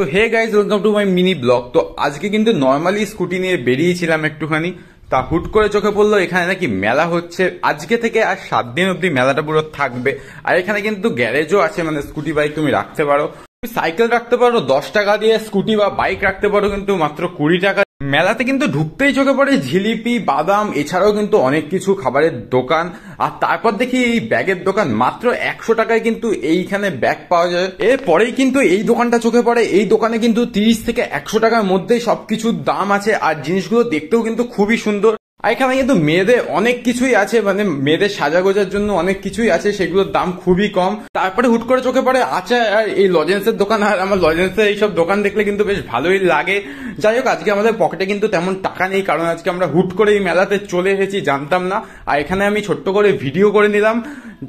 তো hey guys welcome to my mini blog তো আজকে কিন্তু নর্মালি স্কুটি নিয়ে বেরিয়েছিলাম একটুখানি তা হুট করে চোখে পড়লো এখানে নাকি মেলা হচ্ছে আজকে থেকে আর সাত দিন অব্দি মেলাটা পুরো থাকবে আর এখানে কিন্তু গ্যারেজও আছে মানে স্কুটি বাইক তুমি রাখতে পারো তুমি সাইকেল রাখতে পারো দশ টাকা দিয়ে স্কুটি বা বাইক রাখতে পারো কিন্তু মাত্র কুড়ি টাকা মেলাতে কিন্তু ঢুকতেই চোখে পড়ে জিলিপি বাদাম এছাড়াও কিন্তু অনেক কিছু খাবারের দোকান আর তারপর দেখি এই ব্যাগের দোকান মাত্র একশো টাকায় কিন্তু এইখানে ব্যাগ পাওয়া যায় এরপরেই কিন্তু এই দোকানটা চোখে পড়ে এই দোকানে কিন্তু তিরিশ থেকে একশো টাকার মধ্যেই সবকিছুর দাম আছে আর জিনিসগুলো দেখতেও কিন্তু খুবই সুন্দর আর এখানে কিন্তু মেয়েদের অনেক কিছুই আছে মানে মেয়েদের সাজা গোজার জন্য অনেক কিছুই আছে সেগুলোর দাম খুবই কম তারপরে হুট করে চোখে পড়ে আচ্ছা আর এই লজেন্সের দোকান আর আমার লজেন্সের এইসব দোকান দেখলে কিন্তু বেশ ভালোই লাগে যাই হোক আজকে আমাদের পকেটে কিন্তু তেমন টাকা নেই কারণ আজকে আমরা হুট করে এই মেলাতে চলে এসেছি জানতাম না আর এখানে আমি ছোট্ট করে ভিডিও করে নিলাম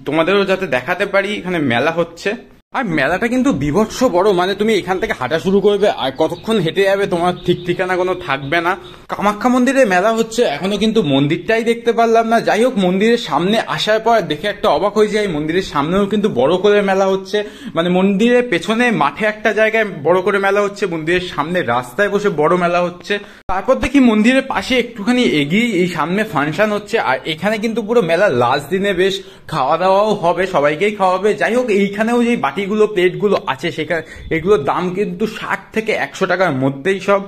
তোমাদেরও যাতে দেখাতে পারি এখানে মেলা হচ্ছে আর মেলাটা কিন্তু বিভৎস বড় মানে তুমি এখান থেকে হাঁটা শুরু করবে আর কতক্ষণ হেঁটে যাবে তোমার ঠিক ঠিকানা কোনো থাকবে না কামাখ্যা মন্দিরে মেলা হচ্ছে এখনো কিন্তু মন্দিরটাই দেখতে পারলাম না যাই হোক মন্দিরের সামনে আসার পর দেখে একটা অবাক হয়ে যায় মন্দিরের সামনেও কিন্তু বড় করে মেলা হচ্ছে মানে মন্দিরের পেছনে মাঠে একটা জায়গায় বড় করে মেলা হচ্ছে মন্দিরের সামনে রাস্তায় বসে বড় মেলা হচ্ছে তারপর দেখি মন্দিরের পাশে একটুখানি এগিয়ে এই সামনে ফাংশন হচ্ছে আর এখানে কিন্তু পুরো মেলা লাস্ট দিনে বেশ খাওয়া দাওয়াও হবে সবাইকেই খাওয়াবে যাই হোক এইখানেও যে বাটি বাটিগুলো প্লেটগুলো আছে সেখানে এগুলোর দাম কিন্তু ষাট থেকে একশো টাকার মধ্যেই সব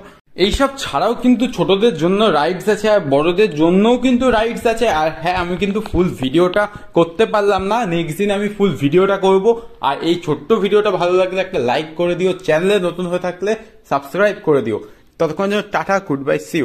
এইসব ছাড়াও কিন্তু ছোটদের জন্য রাইডস আছে আর বড়দের জন্যও কিন্তু রাইডস আছে আর হ্যাঁ আমি কিন্তু ফুল ভিডিওটা করতে পারলাম না নেক্সট দিন আমি ফুল ভিডিওটা করব আর এই ছোট্ট ভিডিওটা ভালো লাগলে একটা লাইক করে দিও চ্যানেলে নতুন হয়ে থাকলে সাবস্ক্রাইব করে দিও ততক্ষণ যেন টাটা গুড বাই সি